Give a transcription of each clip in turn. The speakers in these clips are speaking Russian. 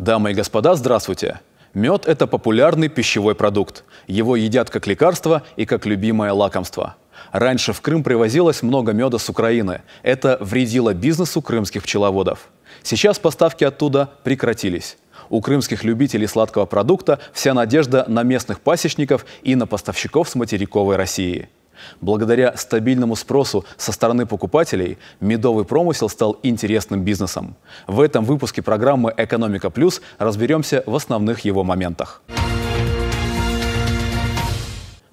Дамы и господа, здравствуйте! Мед – это популярный пищевой продукт. Его едят как лекарство и как любимое лакомство. Раньше в Крым привозилось много меда с Украины. Это вредило бизнесу крымских пчеловодов. Сейчас поставки оттуда прекратились. У крымских любителей сладкого продукта вся надежда на местных пасечников и на поставщиков с материковой России – Благодаря стабильному спросу со стороны покупателей медовый промысел стал интересным бизнесом. В этом выпуске программы «Экономика плюс» разберемся в основных его моментах.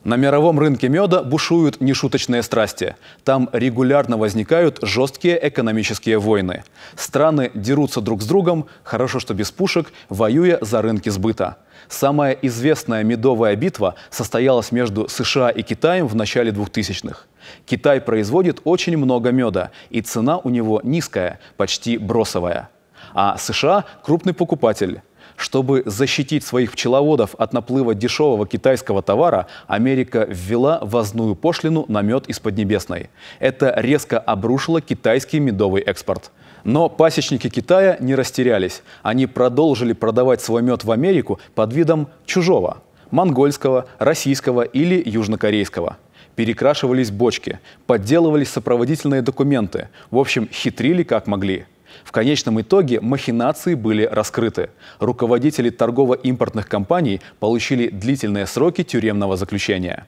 На мировом рынке меда бушуют нешуточные страсти. Там регулярно возникают жесткие экономические войны. Страны дерутся друг с другом, хорошо, что без пушек, воюя за рынки сбыта. Самая известная медовая битва состоялась между США и Китаем в начале 2000-х. Китай производит очень много меда, и цена у него низкая, почти бросовая. А США – крупный покупатель. Чтобы защитить своих пчеловодов от наплыва дешевого китайского товара, Америка ввела возную пошлину на мед из Поднебесной. Это резко обрушило китайский медовый экспорт – но пасечники Китая не растерялись. Они продолжили продавать свой мед в Америку под видом чужого – монгольского, российского или южнокорейского. Перекрашивались бочки, подделывались сопроводительные документы. В общем, хитрили как могли. В конечном итоге махинации были раскрыты. Руководители торгово-импортных компаний получили длительные сроки тюремного заключения.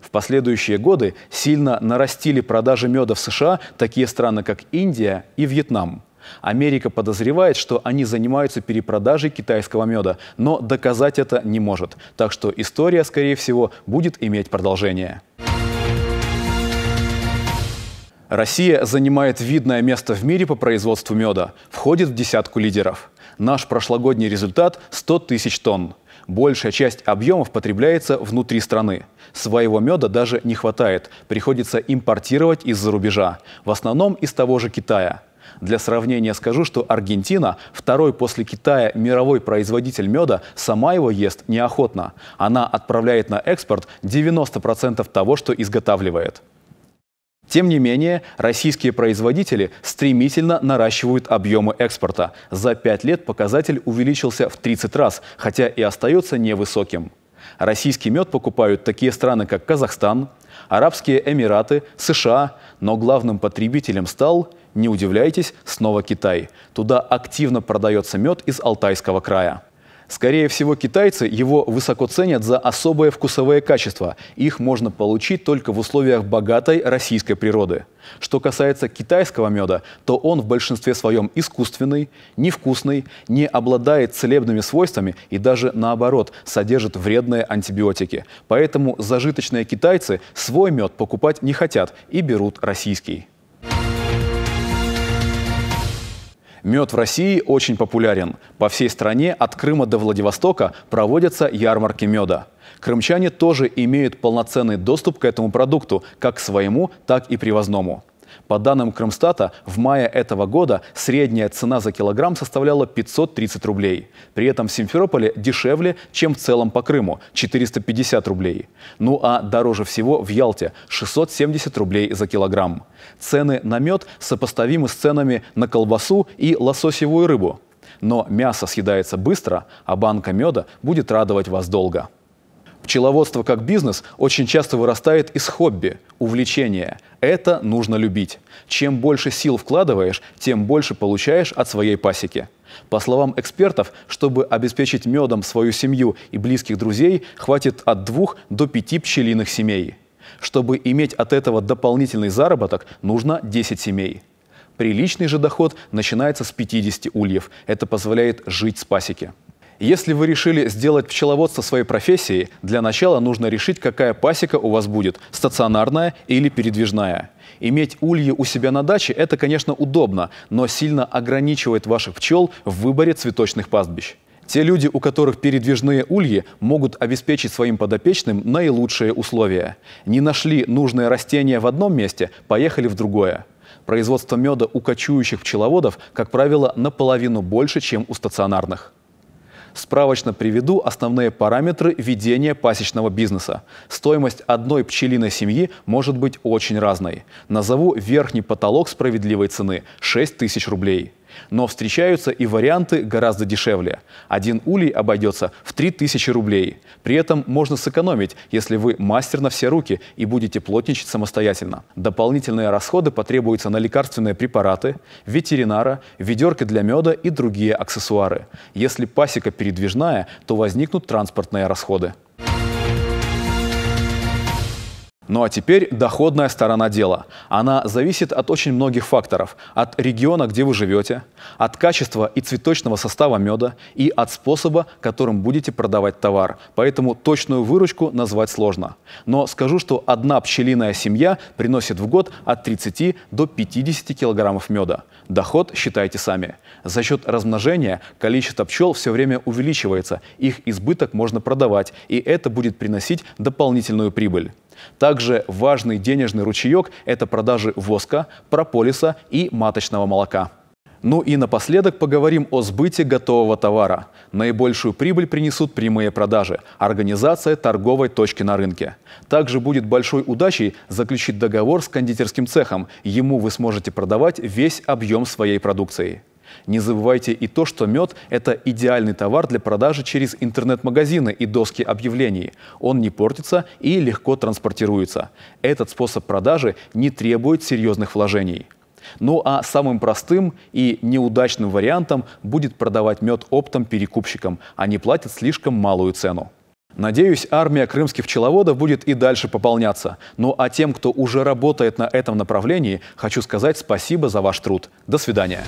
В последующие годы сильно нарастили продажи меда в США такие страны, как Индия и Вьетнам. Америка подозревает, что они занимаются перепродажей китайского меда, но доказать это не может. Так что история, скорее всего, будет иметь продолжение. Россия занимает видное место в мире по производству меда, входит в десятку лидеров. Наш прошлогодний результат – 100 тысяч тонн. Большая часть объемов потребляется внутри страны. Своего меда даже не хватает, приходится импортировать из-за рубежа, в основном из того же Китая. Для сравнения скажу, что Аргентина, второй после Китая мировой производитель меда, сама его ест неохотно. Она отправляет на экспорт 90% того, что изготавливает. Тем не менее, российские производители стремительно наращивают объемы экспорта. За пять лет показатель увеличился в 30 раз, хотя и остается невысоким. Российский мед покупают такие страны, как Казахстан, Арабские Эмираты, США, но главным потребителем стал, не удивляйтесь, снова Китай. Туда активно продается мед из Алтайского края. Скорее всего, китайцы его высоко ценят за особое вкусовое качество. Их можно получить только в условиях богатой российской природы. Что касается китайского меда, то он в большинстве своем искусственный, невкусный, не обладает целебными свойствами и даже наоборот содержит вредные антибиотики. Поэтому зажиточные китайцы свой мед покупать не хотят и берут российский. Мед в России очень популярен. По всей стране от Крыма до Владивостока проводятся ярмарки меда. Крымчане тоже имеют полноценный доступ к этому продукту, как к своему, так и привозному. По данным Крымстата, в мае этого года средняя цена за килограмм составляла 530 рублей. При этом в Симферополе дешевле, чем в целом по Крыму – 450 рублей. Ну а дороже всего в Ялте – 670 рублей за килограмм. Цены на мед сопоставимы с ценами на колбасу и лососевую рыбу. Но мясо съедается быстро, а банка меда будет радовать вас долго. Пчеловодство как бизнес очень часто вырастает из хобби, увлечения. Это нужно любить. Чем больше сил вкладываешь, тем больше получаешь от своей пасеки. По словам экспертов, чтобы обеспечить медом свою семью и близких друзей, хватит от двух до пяти пчелиных семей. Чтобы иметь от этого дополнительный заработок, нужно 10 семей. Приличный же доход начинается с 50 ульев. Это позволяет жить с пасеки. Если вы решили сделать пчеловодство своей профессией, для начала нужно решить, какая пасека у вас будет – стационарная или передвижная. Иметь ульи у себя на даче – это, конечно, удобно, но сильно ограничивает ваших пчел в выборе цветочных пастбищ. Те люди, у которых передвижные ульи, могут обеспечить своим подопечным наилучшие условия. Не нашли нужное растение в одном месте – поехали в другое. Производство меда у кочующих пчеловодов, как правило, наполовину больше, чем у стационарных. Справочно приведу основные параметры ведения пасечного бизнеса. Стоимость одной пчелиной семьи может быть очень разной. Назову верхний потолок справедливой цены – 6 тысяч рублей. Но встречаются и варианты гораздо дешевле. Один улей обойдется в 3000 рублей. При этом можно сэкономить, если вы мастер на все руки и будете плотничать самостоятельно. Дополнительные расходы потребуются на лекарственные препараты, ветеринара, ведерки для меда и другие аксессуары. Если пасека передвижная, то возникнут транспортные расходы. Ну а теперь доходная сторона дела. Она зависит от очень многих факторов. От региона, где вы живете, от качества и цветочного состава меда и от способа, которым будете продавать товар. Поэтому точную выручку назвать сложно. Но скажу, что одна пчелиная семья приносит в год от 30 до 50 килограммов меда. Доход считайте сами. За счет размножения количество пчел все время увеличивается, их избыток можно продавать, и это будет приносить дополнительную прибыль. Также важный денежный ручеек – это продажи воска, прополиса и маточного молока. Ну и напоследок поговорим о сбыте готового товара. Наибольшую прибыль принесут прямые продажи, организация торговой точки на рынке. Также будет большой удачей заключить договор с кондитерским цехом. Ему вы сможете продавать весь объем своей продукции. Не забывайте и то, что мед – это идеальный товар для продажи через интернет-магазины и доски объявлений. Он не портится и легко транспортируется. Этот способ продажи не требует серьезных вложений. Ну а самым простым и неудачным вариантом будет продавать мед оптом перекупщикам. Они платят слишком малую цену. Надеюсь, армия крымских пчеловодов будет и дальше пополняться. Ну а тем, кто уже работает на этом направлении, хочу сказать спасибо за ваш труд. До свидания.